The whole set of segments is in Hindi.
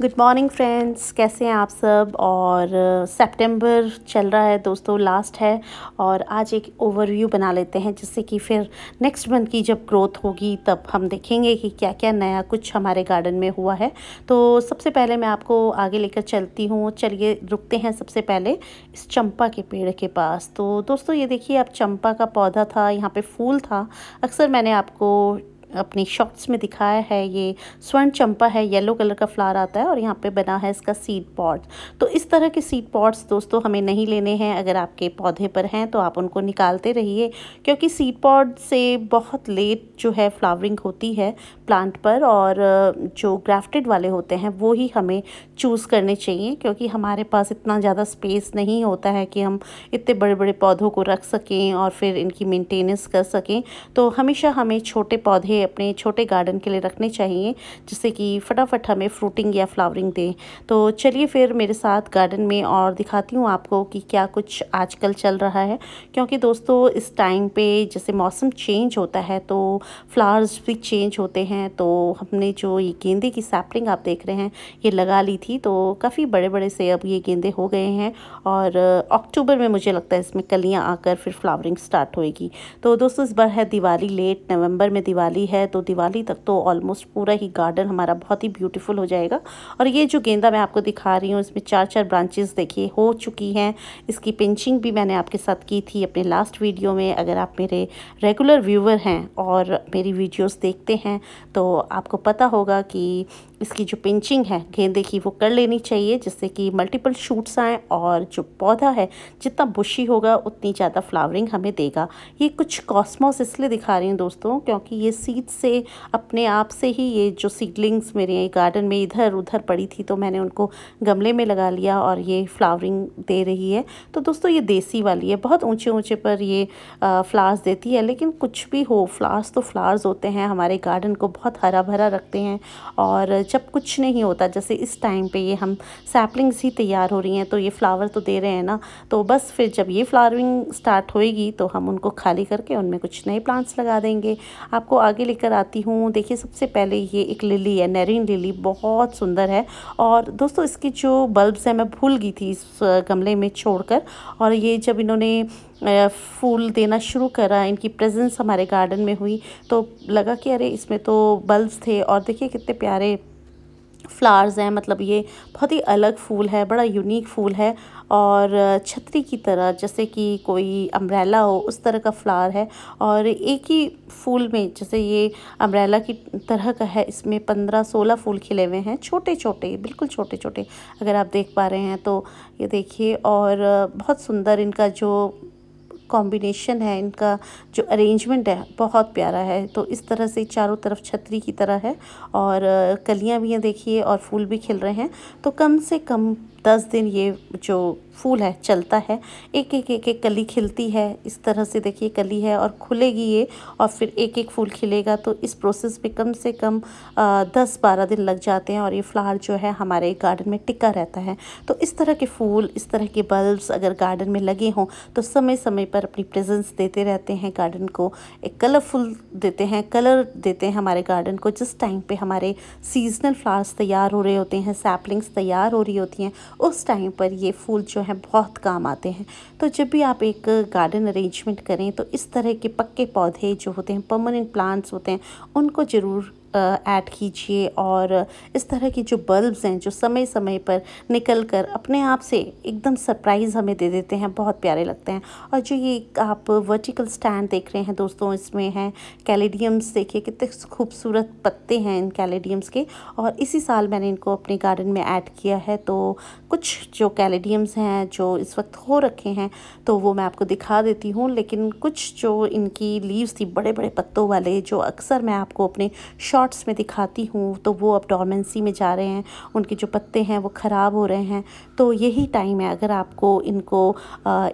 गुड मॉर्निंग फ्रेंड्स कैसे हैं आप सब और सितंबर uh, चल रहा है दोस्तों लास्ट है और आज एक ओवरव्यू बना लेते हैं जिससे कि फिर नेक्स्ट मंथ की जब ग्रोथ होगी तब हम देखेंगे कि क्या क्या नया कुछ हमारे गार्डन में हुआ है तो सबसे पहले मैं आपको आगे लेकर चलती हूँ चलिए रुकते हैं सबसे पहले इस चंपा के पेड़ के पास तो दोस्तों ये देखिए आप चंपा का पौधा था यहाँ पर फूल था अक्सर मैंने आपको अपनी शॉर्ट्स में दिखाया है ये स्वर्ण चंपा है येलो कलर का फ्लावर आता है और यहाँ पे बना है इसका सीड पॉट तो इस तरह के सीड पॉट्स दोस्तों हमें नहीं लेने हैं अगर आपके पौधे पर हैं तो आप उनको निकालते रहिए क्योंकि सीड पॉट से बहुत लेट जो है फ्लावरिंग होती है प्लांट पर और जो ग्राफ्टेड वाले होते हैं वो ही हमें चूज़ करने चाहिए क्योंकि हमारे पास इतना ज़्यादा स्पेस नहीं होता है कि हम इतने बड़े बड़े पौधों को रख सकें और फिर इनकी मेनटेनेंस कर सकें तो हमेशा हमें छोटे पौधे अपने छोटे गार्डन के लिए रखने चाहिए जिससे कि फटाफट हमें फ्रूटिंग या फ्लावरिंग दें तो चलिए फिर मेरे साथ गार्डन में और दिखाती हूँ आपको कि क्या कुछ आजकल चल रहा है क्योंकि दोस्तों इस टाइम पे जैसे मौसम चेंज होता है तो फ्लावर्स भी चेंज होते हैं तो हमने जो ये गेंदे की सैपलिंग आप देख रहे हैं ये लगा ली थी तो काफ़ी बड़े बड़े से अब ये गेंदे हो गए हैं और अक्टूबर में मुझे लगता है इसमें कलियाँ आकर फिर फ्लावरिंग स्टार्ट होएगी तो दोस्तों इस बार है दिवाली लेट नवंबर में दिवाली है तो दिवाली तक तो ऑलमोस्ट पूरा ही गार्डन हमारा बहुत ही ब्यूटीफुल हो जाएगा और ये जो गेंदा मैं आपको दिखा रही हूँ इसमें चार चार ब्रांचेस देखिए हो चुकी हैं इसकी पिंचिंग भी मैंने आपके साथ की थी अपने लास्ट वीडियो में अगर आप मेरे रेगुलर व्यूवर हैं और मेरी वीडियोज़ देखते हैं तो आपको पता होगा कि इसकी जो पिंचिंग है गेंदे की वो कर लेनी चाहिए जिससे कि मल्टीपल शूट्स आएँ और जो पौधा है जितना बुशी होगा उतनी ज़्यादा फ्लावरिंग हमें देगा ये कुछ कॉस्मोस इसलिए दिखा रही हूँ दोस्तों क्योंकि ये सीड से अपने आप से ही ये जो सीडलिंग्स मेरे गार्डन में इधर उधर पड़ी थी तो मैंने उनको गमले में लगा लिया और ये फ्लावरिंग दे रही है तो दोस्तों ये देसी वाली है बहुत ऊँचे ऊँचे पर ये फ्लावर्स देती है लेकिन कुछ भी हो फ्लावर्स तो फ्लावर्स होते हैं हमारे गार्डन को बहुत हरा भरा रखते हैं और जब कुछ नहीं होता जैसे इस टाइम पे ये हम सैपलिंग्स ही तैयार हो रही हैं तो ये फ्लावर तो दे रहे हैं ना तो बस फिर जब ये फ्लावरिंग स्टार्ट होएगी तो हम उनको खाली करके उनमें कुछ नए प्लांट्स लगा देंगे आपको आगे लेकर आती हूँ देखिए सबसे पहले ये एक लिली है नरिन लिली बहुत सुंदर है और दोस्तों इसकी जो बल्ब्स हैं मैं भूल गई थी इस गमले में कर और ये जब इन्होंने फूल देना शुरू करा इनकी प्रेजेंस हमारे गार्डन में हुई तो लगा कि अरे इसमें तो बल्ब्स थे और देखिए कितने प्यारे फ्लावर्स हैं मतलब ये बहुत ही अलग फूल है बड़ा यूनिक फूल है और छतरी की तरह जैसे कि कोई अम्ब्रेला हो उस तरह का फ्लावर है और एक ही फूल में जैसे ये अम्ब्रेला की तरह का है इसमें पंद्रह सोलह फूल खिले हुए हैं छोटे छोटे बिल्कुल छोटे छोटे अगर आप देख पा रहे हैं तो ये देखिए और बहुत सुंदर इनका जो कॉम्बिनेशन है इनका जो अरेंजमेंट है बहुत प्यारा है तो इस तरह से चारों तरफ छतरी की तरह है और कलियां भी हैं देखिए और फूल भी खिल रहे हैं तो कम से कम दस दिन ये जो फूल है चलता है एक एक एक एक कली खिलती है इस तरह से देखिए कली है और खुलेगी ये और फिर एक एक फूल खिलेगा तो इस प्रोसेस में कम से कम आ, दस बारह दिन लग जाते हैं और ये फ्लावर जो है हमारे गार्डन में टिका रहता है तो इस तरह के फूल इस तरह के बल्ब्स अगर गार्डन में लगे हों तो समय समय पर अपनी प्रेजेंस देते रहते हैं गार्डन को एक कलरफुल देते हैं कलर देते हैं हमारे गार्डन को जिस टाइम पर हमारे सीजनल फ्लावर्स तैयार हो रहे होते हैं सैपलिंग्स तैयार हो रही होती हैं उस टाइम पर ये फूल जो है बहुत काम आते हैं तो जब भी आप एक गार्डन अरेंजमेंट करें तो इस तरह के पक्के पौधे जो होते हैं परमानेंट प्लांट्स होते हैं उनको ज़रूर ऐड कीजिए और इस तरह के जो बल्ब्स हैं जो समय समय पर निकल कर अपने आप से एकदम सरप्राइज़ हमें दे देते हैं बहुत प्यारे लगते हैं और जो ये आप वर्टिकल स्टैंड देख रहे हैं दोस्तों इसमें हैं कैलेडियम्स देखिए कितने खूबसूरत पत्ते हैं इन कैलेडियम्स के और इसी साल मैंने इनको अपने गार्डन में ऐड किया है तो कुछ जो कैलेडियम्स हैं जो इस वक्त हो रखे हैं तो वो मैं आपको दिखा देती हूँ लेकिन कुछ जो इनकी लीव्स थी बड़े बड़े पत्तों वाले जो अक्सर मैं आपको अपने शॉर्ट शॉर्ट्स में दिखाती हूँ तो वो अब डॉर्मेंसी में जा रहे हैं उनके जो पत्ते हैं वो ख़राब हो रहे हैं तो यही टाइम है अगर आपको इनको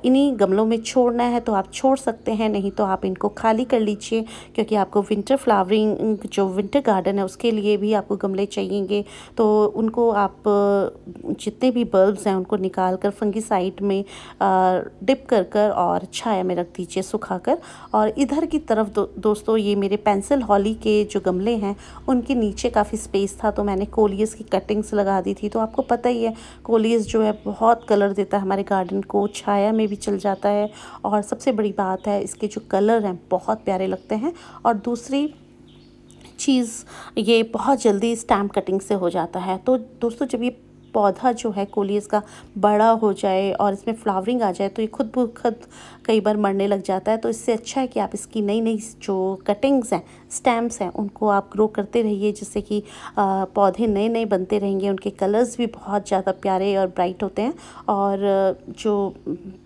इन्हीं गमलों में छोड़ना है तो आप छोड़ सकते हैं नहीं तो आप इनको खाली कर लीजिए क्योंकि आपको विंटर फ्लावरिंग जो विंटर गार्डन है उसके लिए भी आपको गमले चाहिएंगे तो उनको आप जितने भी बल्ब्स हैं उनको निकाल कर साइड में डिप कर कर और छाया में रख दीजिए सुखा कर और इधर की तरफ दो, दोस्तों ये मेरे पेंसिल हॉली के जो गमले हैं उनके नीचे काफ़ी स्पेस था तो मैंने कोलियस की कटिंग्स लगा दी थी तो आपको पता ही है कोलियस जो है बहुत कलर देता है हमारे गार्डन को छाया में भी चल जाता है और सबसे बड़ी बात है इसके जो कलर हैं बहुत प्यारे लगते हैं और दूसरी चीज़ ये बहुत जल्दी स्टैम्प कटिंग से हो जाता है तो दोस्तों जब ये पौधा जो है कोलियस का बड़ा हो जाए और इसमें फ्लावरिंग आ जाए तो ये खुद ब खुद कई बार मरने लग जाता है तो इससे अच्छा है कि आप इसकी नई नई जो कटिंग्स हैं स्टैम्प्स हैं उनको आप ग्रो करते रहिए जिससे कि पौधे नए नए बनते रहेंगे उनके कलर्स भी बहुत ज़्यादा प्यारे और ब्राइट होते हैं और जो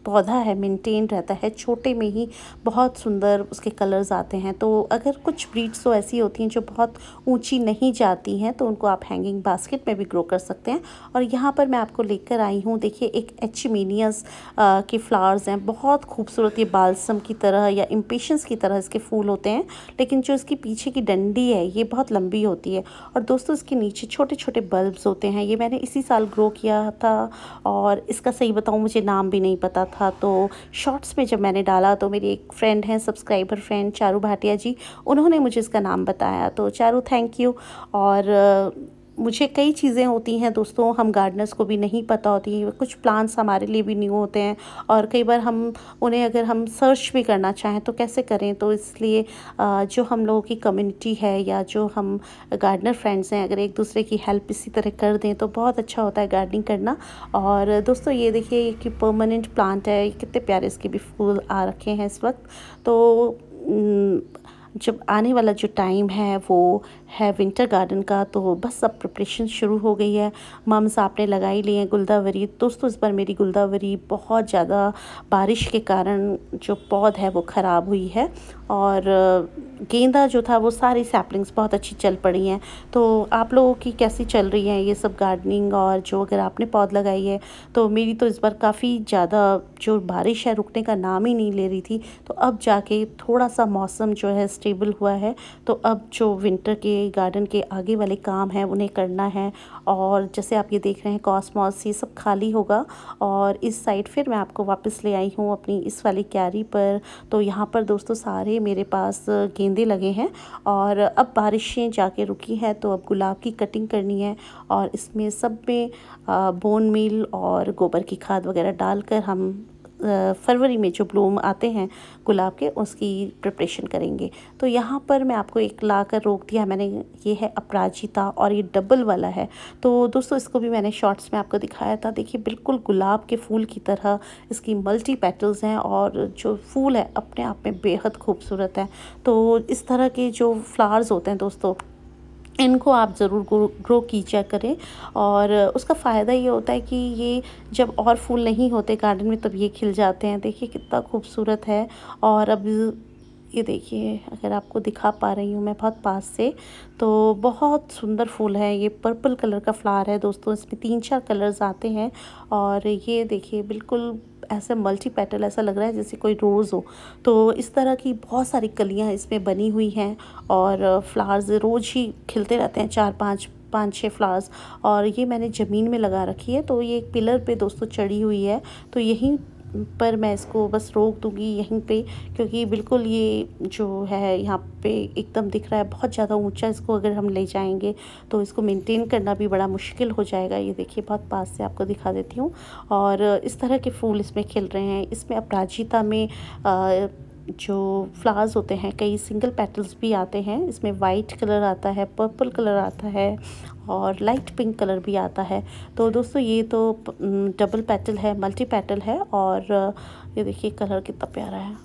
पौधा है मेंटेन रहता है छोटे में ही बहुत सुंदर उसके कलर्स आते हैं तो अगर कुछ ब्रीड्स तो ऐसी होती हैं जो बहुत ऊँची नहीं जाती हैं तो उनको आप हैंगिंग बास्केट में भी ग्रो कर सकते हैं और यहाँ पर मैं आपको लेकर आई हूँ देखिए एक एचमीनियस के फ्लावर्स हैं बहुत खूबसूरत ये बालसम की तरह या इम्पेशंस की तरह इसके फूल होते हैं लेकिन जो इसकी इसकी पीछे की डंडी है ये बहुत लंबी होती है और दोस्तों इसके नीचे छोटे छोटे बल्ब्स होते हैं ये मैंने इसी साल ग्रो किया था और इसका सही बताऊँ मुझे नाम भी नहीं पता था तो शॉर्ट्स में जब मैंने डाला तो मेरी एक फ्रेंड है सब्सक्राइबर फ्रेंड चारू भाटिया जी उन्होंने मुझे इसका नाम बताया तो चारू थैंक यू और मुझे कई चीज़ें होती हैं दोस्तों हम गार्डनर्स को भी नहीं पता होती कुछ प्लांट्स हमारे लिए भी न्यू होते हैं और कई बार हम उन्हें अगर हम सर्च भी करना चाहें तो कैसे करें तो इसलिए जो हम लोगों की कम्युनिटी है या जो हम गार्डनर फ्रेंड्स हैं अगर एक दूसरे की हेल्प इसी तरह कर दें तो बहुत अच्छा होता है गार्डनिंग करना और दोस्तों ये देखिए कि परमानेंट प्लांट है कितने प्यारे इसके भी फूल आ रखे हैं इस वक्त तो जब आने वाला जो टाइम है वो है विंटर गार्डन का तो बस अब प्रिपरेशन शुरू हो गई है मम्स साहब ने लगा ही लिए हैं गुलदावरी दोस्तों इस बार मेरी गुलदावरी बहुत ज़्यादा बारिश के कारण जो पौध है वो ख़राब हुई है और गेंदा जो था वो सारी सैपलिंग्स बहुत अच्छी चल पड़ी हैं तो आप लोगों की कैसी चल रही है ये सब गार्डनिंग और जो अगर आपने पौध लगाई है तो मेरी तो इस बार काफ़ी ज़्यादा जो बारिश है रुकने का नाम ही नहीं ले रही थी तो अब जाके थोड़ा सा मौसम जो है स्टेबल हुआ है तो अब जो विंटर के ये गार्डन के आगे वाले काम हैं उन्हें करना है और जैसे आप ये देख रहे हैं कॉस्मॉस ये सब खाली होगा और इस साइड फिर मैं आपको वापस ले आई हूँ अपनी इस वाली क्यारी पर तो यहाँ पर दोस्तों सारे मेरे पास गेंदे लगे हैं और अब बारिशें जाके रुकी हैं तो अब गुलाब की कटिंग करनी है और इसमें सब में बोन मील और गोबर की खाद वगैरह डालकर हम फरवरी में जो ब्लूम आते हैं गुलाब के उसकी प्रिपरेशन करेंगे तो यहाँ पर मैं आपको एक ला कर रोक दिया मैंने ये है अपराजिता और ये डबल वाला है तो दोस्तों इसको भी मैंने शॉर्ट्स में आपको दिखाया था देखिए बिल्कुल गुलाब के फूल की तरह इसकी मल्टी पेटल्स हैं और जो फूल है अपने आप में बेहद खूबसूरत है तो इस तरह के जो फ्लावर्स होते हैं दोस्तों इनको आप ज़रूर ग्रो कीजिए करें और उसका फ़ायदा ये होता है कि ये जब और फूल नहीं होते गार्डन में तब ये खिल जाते हैं देखिए कितना खूबसूरत है और अब ये देखिए अगर आपको दिखा पा रही हूँ मैं बहुत पास से तो बहुत सुंदर फूल है ये पर्पल कलर का फ्लावर है दोस्तों इसमें तीन चार कलर्स आते हैं और ये देखिए बिल्कुल ऐसा मल्टी पैटर्न ऐसा लग रहा है जैसे कोई रोज़ हो तो इस तरह की बहुत सारी कलियाँ इसमें बनी हुई हैं और फ्लावर्स रोज़ ही खिलते रहते हैं चार पाँच पाँच छः फ्लावर्स और ये मैंने ज़मीन में लगा रखी है तो ये एक पिलर पे दोस्तों चढ़ी हुई है तो यहीं पर मैं इसको बस रोक दूँगी यहीं पे क्योंकि बिल्कुल ये जो है यहाँ पे एकदम दिख रहा है बहुत ज़्यादा ऊंचा इसको अगर हम ले जाएंगे तो इसको मेंटेन करना भी बड़ा मुश्किल हो जाएगा ये देखिए बहुत पास से आपको दिखा देती हूँ और इस तरह के फूल इसमें खिल रहे हैं इसमें अपराजिता में आ, जो फ्लावर्स होते हैं कई सिंगल पेटल्स भी आते हैं इसमें वाइट कलर आता है पर्पल कलर आता है और लाइट पिंक कलर भी आता है तो दोस्तों ये तो डबल पैटल है मल्टी पैटल है और ये देखिए कलर कितना प्यारा है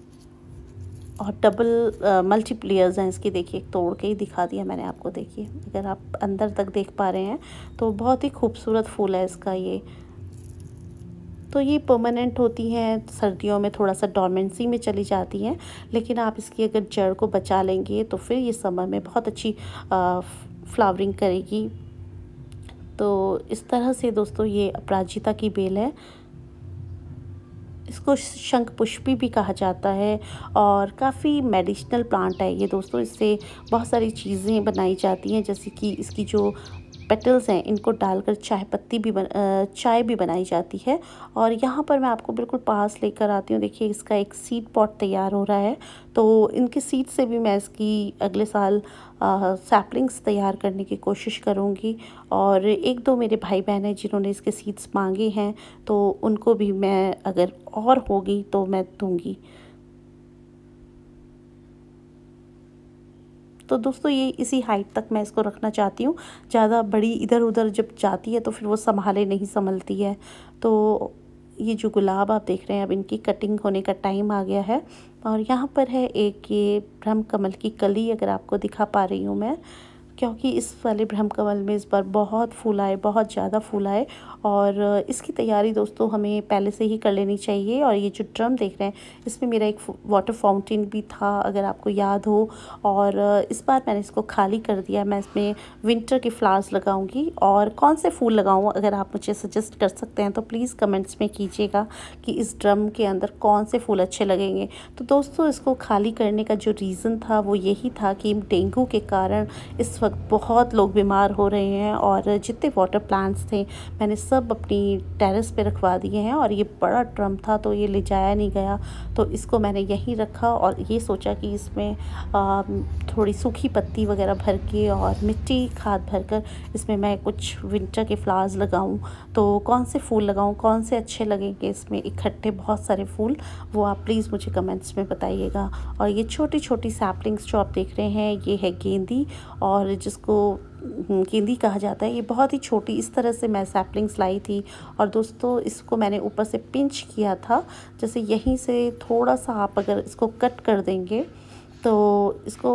और डबल मल्टी प्लेयर्स हैं इसकी देखिए तोड़ के ही दिखा दिया मैंने आपको देखिए अगर आप अंदर तक देख पा रहे हैं तो बहुत ही खूबसूरत फूल है इसका ये तो ये परमानेंट होती हैं सर्दियों में थोड़ा सा डॉर्मेंसी में चली जाती हैं लेकिन आप इसकी अगर जड़ को बचा लेंगे तो फिर ये समर में बहुत अच्छी फ्लावरिंग करेगी तो इस तरह से दोस्तों ये अपराजिता की बेल है इसको शंख पुष्पी भी कहा जाता है और काफ़ी मेडिसिनल प्लांट है ये दोस्तों इससे बहुत सारी चीज़ें बनाई जाती हैं जैसे कि इसकी जो पेटल्स हैं इनको डालकर चाय पत्ती भी बन चाय भी बनाई जाती है और यहाँ पर मैं आपको बिल्कुल पास लेकर आती हूँ देखिए इसका एक सीड पॉट तैयार हो रहा है तो इनके सीड से भी मैं इसकी अगले साल सैपलिंग्स तैयार करने की कोशिश करूँगी और एक दो मेरे भाई बहन हैं जिन्होंने इसके सीड्स मांगे हैं तो उनको भी मैं अगर और होगी तो मैं दूँगी तो दोस्तों ये इसी हाइट तक मैं इसको रखना चाहती हूँ ज़्यादा बड़ी इधर उधर जब जाती है तो फिर वो संभाले नहीं संभलती है तो ये जो गुलाब आप देख रहे हैं अब इनकी कटिंग होने का टाइम आ गया है और यहाँ पर है एक ये ब्रह्म कमल की कली अगर आपको दिखा पा रही हूँ मैं क्योंकि इस वाले कमल में इस बार बहुत फूल आए बहुत ज़्यादा फूल आए और इसकी तैयारी दोस्तों हमें पहले से ही कर लेनी चाहिए और ये जो ड्रम देख रहे हैं इसमें मेरा एक वाटर फाउंटेन भी था अगर आपको याद हो और इस बार मैंने इसको खाली कर दिया मैं इसमें विंटर के फ्लावर्स लगाऊंगी और कौन से फूल लगाऊँ अगर आप मुझे सजेस्ट कर सकते हैं तो प्लीज़ कमेंट्स में कीजिएगा कि इस ड्रम के अंदर कौन से फूल अच्छे लगेंगे तो दोस्तों इसको खाली करने का जो रीज़न था वो यही था कि डेंगू के कारण इस वक्त बहुत लोग बीमार हो रहे हैं और जितने वाटर प्लांट्स थे मैंने सब अपनी टेरेस पे रखवा दिए हैं और ये बड़ा ड्रम था तो ये ले जाया नहीं गया तो इसको मैंने यहीं रखा और ये सोचा कि इसमें थोड़ी सूखी पत्ती वगैरह भर के और मिट्टी खाद भर कर इसमें मैं कुछ विंटर के फ्लावर्स लगाऊँ तो कौन से फूल लगाऊँ कौन से अच्छे लगेंगे इसमें इकट्ठे बहुत सारे फूल वो आप प्लीज़ मुझे कमेंट्स में बताइएगा और ये छोटी छोटी सैपलिंग्स जो आप देख रहे हैं ये है गेंदी और जिसको हम्म, केंदी कहा जाता है ये बहुत ही छोटी इस तरह से मैं सैपलिंग्स लाई थी और दोस्तों इसको मैंने ऊपर से पिंच किया था जैसे यहीं से थोड़ा सा आप अगर इसको कट कर देंगे तो इसको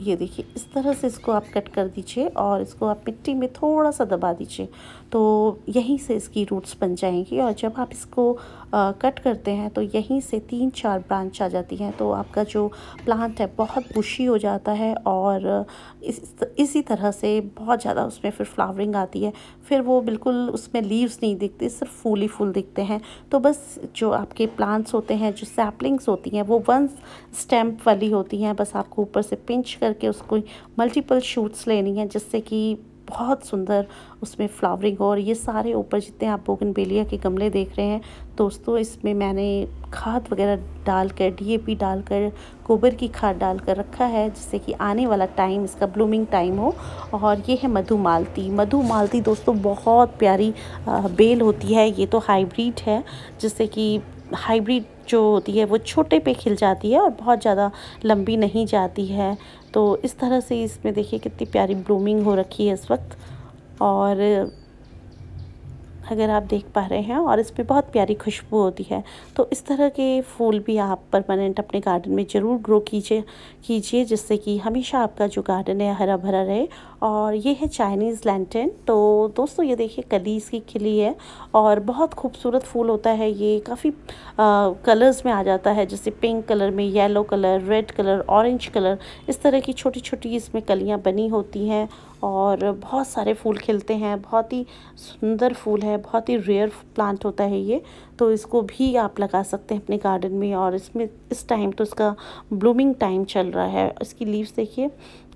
ये देखिए इस तरह से इसको आप कट कर दीजिए और इसको आप मिट्टी में थोड़ा सा दबा दीजिए तो यहीं से इसकी रूट्स बन जाएंगी और जब आप इसको आ, कट करते हैं तो यहीं से तीन चार ब्रांच आ जाती हैं तो आपका जो प्लांट है बहुत बुशी हो जाता है और इस इसी तरह से बहुत ज़्यादा उसमें फिर फ्लावरिंग आती है फिर वो बिल्कुल उसमें लीव्स नहीं दिखते सिर्फ फूल ही फूल दिखते हैं तो बस जो आपके प्लांट्स होते हैं जो सैपलिंग्स होती हैं वो वन स्टैम्प वाली होती हैं बस आपको ऊपर से पिंच करके उसको मल्टीपल शूट्स लेनी है जिससे कि बहुत सुंदर उसमें फ्लावरिंग और ये सारे ऊपर जितने आप बोगन बेलिया के गमले देख रहे हैं दोस्तों इसमें मैंने खाद वगैरह डालकर डीएपी डालकर गोबर की खाद डालकर रखा है जिससे कि आने वाला टाइम इसका ब्लूमिंग टाइम हो और ये है मधु मालती मधु मालती दोस्तों बहुत प्यारी बेल होती है ये तो हाइब्रिड है जिससे कि हाइब्रिड जो होती है वो छोटे पे खिल जाती है और बहुत ज़्यादा लंबी नहीं जाती है तो इस तरह से इसमें देखिए कितनी प्यारी ब्लूमिंग हो रखी है इस वक्त और अगर आप देख पा रहे हैं और इस पर बहुत प्यारी खुशबू होती है तो इस तरह के फूल भी आप परमानेंट अपने गार्डन में ज़रूर ग्रो कीजिए कीजिए जिससे कि हमेशा आपका जो गार्डन है हरा भरा रहे और ये है चाइनीज़ लैंटन तो दोस्तों ये देखिए कली इसकी खिली है और बहुत खूबसूरत फूल होता है ये काफ़ी कलर्स में आ जाता है जैसे पिंक कलर में yellow colour red colour orange colour इस तरह की छोटी छोटी इसमें कलियाँ बनी होती हैं और बहुत सारे फूल खिलते हैं बहुत ही सुंदर फूल है बहुत ही रेयर प्लांट होता है ये तो इसको भी आप लगा सकते हैं अपने गार्डन में और इसमें इस टाइम तो इसका ब्लूमिंग टाइम चल रहा है इसकी लीव्स देखिए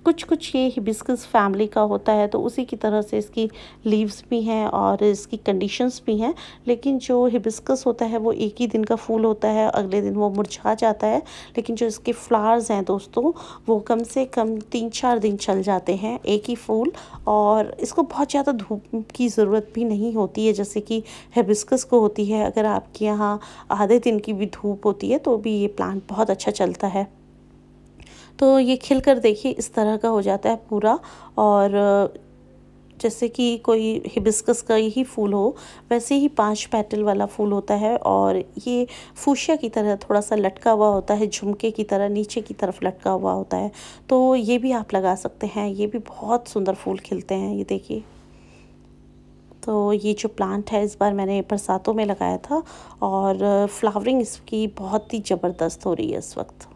कुछ कुछ ये हिबिस्कस फैमिली का होता है तो उसी की तरह से इसकी लीव्स भी हैं और इसकी कंडीशंस भी हैं लेकिन जो हिबिस्कस होता है वो एक ही दिन का फूल होता है अगले दिन वो मुरझा जाता है लेकिन जो इसके फ्लावर्स हैं दोस्तों वो कम से कम तीन चार दिन चल जाते हैं एक ही फूल और इसको बहुत ज़्यादा धूप की ज़रूरत भी नहीं होती है जैसे कि हिबिस्कस को होती है अगर आपके यहाँ आधे दिन की भी धूप होती है तो भी ये प्लांट बहुत अच्छा चलता है तो ये खिल कर देखिए इस तरह का हो जाता है पूरा और जैसे कि कोई हिबिस्कस का ही फूल हो वैसे ही पांच पेटल वाला फूल होता है और ये फूशिया की तरह थोड़ा सा लटका हुआ होता है झुमके की तरह नीचे की तरफ लटका हुआ होता है तो ये भी आप लगा सकते हैं ये भी बहुत सुंदर फूल खिलते हैं ये देखिए तो ये जो प्लांट है इस बार मैंने बरसातों में लगाया था और फ्लावरिंग इसकी बहुत ही ज़बरदस्त हो रही है इस वक्त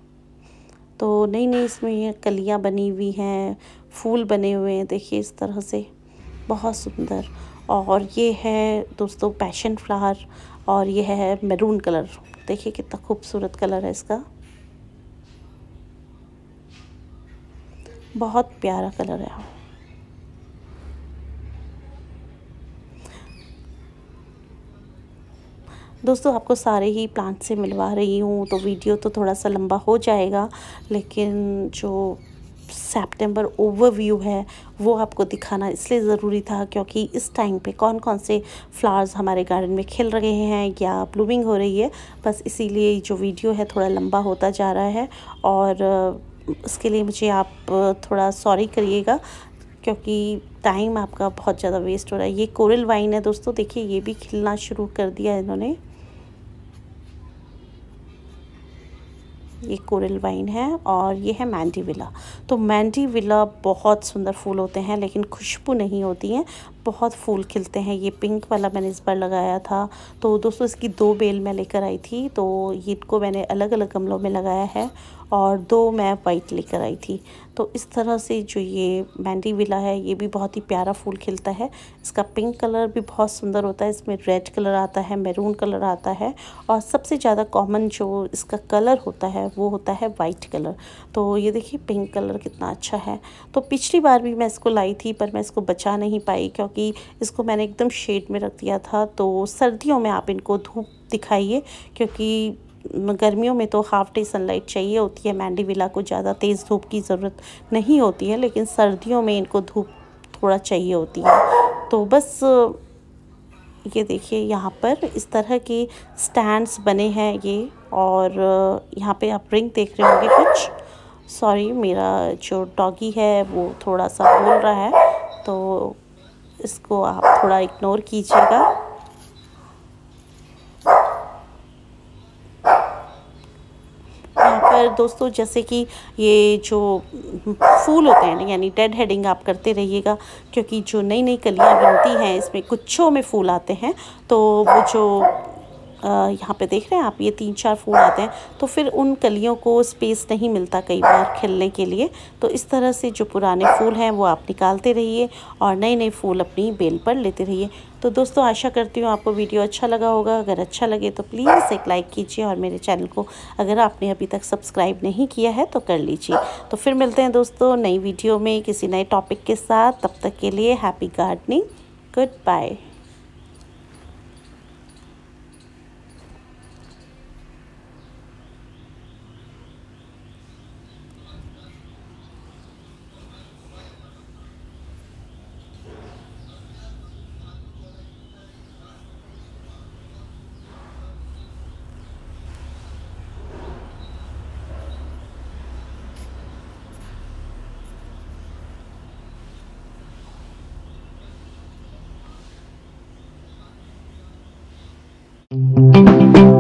तो नई नई इसमें ये कलियाँ बनी हुई हैं फूल बने हुए हैं देखिए इस तरह से बहुत सुंदर और ये है दोस्तों पैशन फ्लावर और ये है मैरून कलर देखिए कितना खूबसूरत कलर है इसका बहुत प्यारा कलर है दोस्तों आपको सारे ही प्लांट से मिलवा रही हूँ तो वीडियो तो थोड़ा सा लंबा हो जाएगा लेकिन जो सेप्टेम्बर ओवरव्यू है वो आपको दिखाना इसलिए ज़रूरी था क्योंकि इस टाइम पे कौन कौन से फ्लावर्स हमारे गार्डन में खिल रहे हैं या ब्लूमिंग हो रही है बस इसीलिए जो वीडियो है थोड़ा लंबा होता जा रहा है और इसके लिए मुझे आप थोड़ा सॉरी करिएगा क्योंकि टाइम आपका बहुत ज़्यादा वेस्ट हो रहा है ये कोरल वाइन है दोस्तों देखिए ये भी खिलना शुरू कर दिया इन्होंने ये कोरल वाइन है और ये है मैंडी विला तो मैंडी विला बहुत सुंदर फूल होते हैं लेकिन खुशबू नहीं होती है बहुत फूल खिलते हैं ये पिंक वाला मैंने इस बार लगाया था तो दोस्तों इसकी दो बेल मैं लेकर आई थी तो इनको मैंने अलग अलग गमलों में लगाया है और दो मैं वाइट लेकर आई थी तो इस तरह से जो ये मैंडी विला है ये भी बहुत ही प्यारा फूल खिलता है इसका पिंक कलर भी बहुत सुंदर होता है इसमें रेड कलर आता है मैरून कलर आता है और सबसे ज़्यादा कॉमन जो इसका कलर होता है वो होता है वाइट कलर तो ये देखिए पिंक कलर कितना अच्छा है तो पिछली बार भी मैं इसको लाई थी पर मैं इसको बचा नहीं पाई क्योंकि क्योंकि इसको मैंने एकदम शेड में रख दिया था तो सर्दियों में आप इनको धूप दिखाइए क्योंकि गर्मियों में तो हाफ डे सनलाइट चाहिए होती है मैंडी विला को ज़्यादा तेज़ धूप की ज़रूरत नहीं होती है लेकिन सर्दियों में इनको धूप थोड़ा चाहिए होती है तो बस ये देखिए यहाँ पर इस तरह के स्टैंड्स बने हैं ये और यहाँ पे आप रिंग देख रहे होंगे कुछ सॉरी मेरा जो डॉगी है वो थोड़ा सा बोल रहा है तो इसको आप थोड़ा इग्नोर कीजिएगा यहाँ पर दोस्तों जैसे कि ये जो फूल होते हैं यानी डेड हेडिंग आप करते रहिएगा क्योंकि जो नई नई कलियाँ बनती हैं इसमें कुछों में फूल आते हैं तो वो जो यहाँ पे देख रहे हैं आप ये तीन चार फूल आते हैं तो फिर उन कलियों को स्पेस नहीं मिलता कई बार खिलने के लिए तो इस तरह से जो पुराने फूल हैं वो आप निकालते रहिए और नए नए फूल अपनी बेल पर लेते रहिए तो दोस्तों आशा करती हूँ आपको वीडियो अच्छा लगा होगा अगर अच्छा लगे तो प्लीज़ एक लाइक कीजिए और मेरे चैनल को अगर आपने अभी तक सब्सक्राइब नहीं किया है तो कर लीजिए तो फिर मिलते हैं दोस्तों नई वीडियो में किसी नए टॉपिक के साथ तब तक के लिए happy gardening goodbye Thank you.